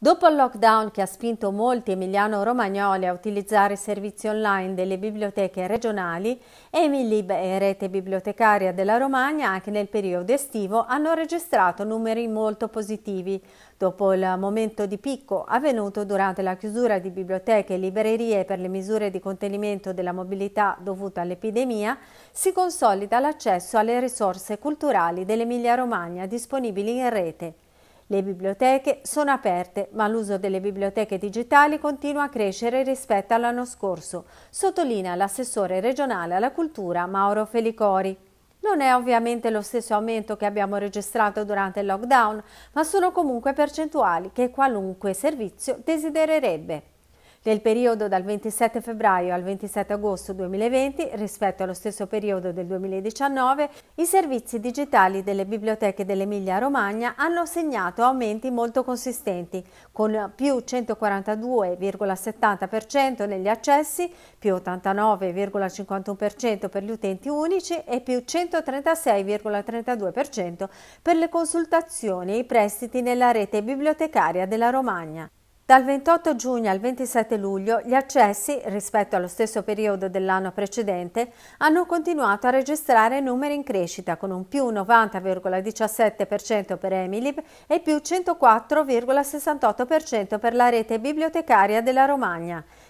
Dopo il lockdown che ha spinto molti emiliano-romagnoli a utilizzare i servizi online delle biblioteche regionali, Emilib e eh, Rete Bibliotecaria della Romagna anche nel periodo estivo hanno registrato numeri molto positivi. Dopo il momento di picco avvenuto durante la chiusura di biblioteche e librerie per le misure di contenimento della mobilità dovuta all'epidemia, si consolida l'accesso alle risorse culturali dell'Emilia-Romagna disponibili in rete. Le biblioteche sono aperte, ma l'uso delle biblioteche digitali continua a crescere rispetto all'anno scorso, sottolinea l'assessore regionale alla cultura Mauro Felicori. Non è ovviamente lo stesso aumento che abbiamo registrato durante il lockdown, ma sono comunque percentuali che qualunque servizio desidererebbe. Nel periodo dal 27 febbraio al 27 agosto 2020, rispetto allo stesso periodo del 2019, i servizi digitali delle biblioteche dell'Emilia-Romagna hanno segnato aumenti molto consistenti, con più 142,70% negli accessi, più 89,51% per gli utenti unici e più 136,32% per le consultazioni e i prestiti nella rete bibliotecaria della Romagna. Dal 28 giugno al 27 luglio gli accessi, rispetto allo stesso periodo dell'anno precedente, hanno continuato a registrare numeri in crescita con un più 90,17% per Emilib e più 104,68% per la rete bibliotecaria della Romagna.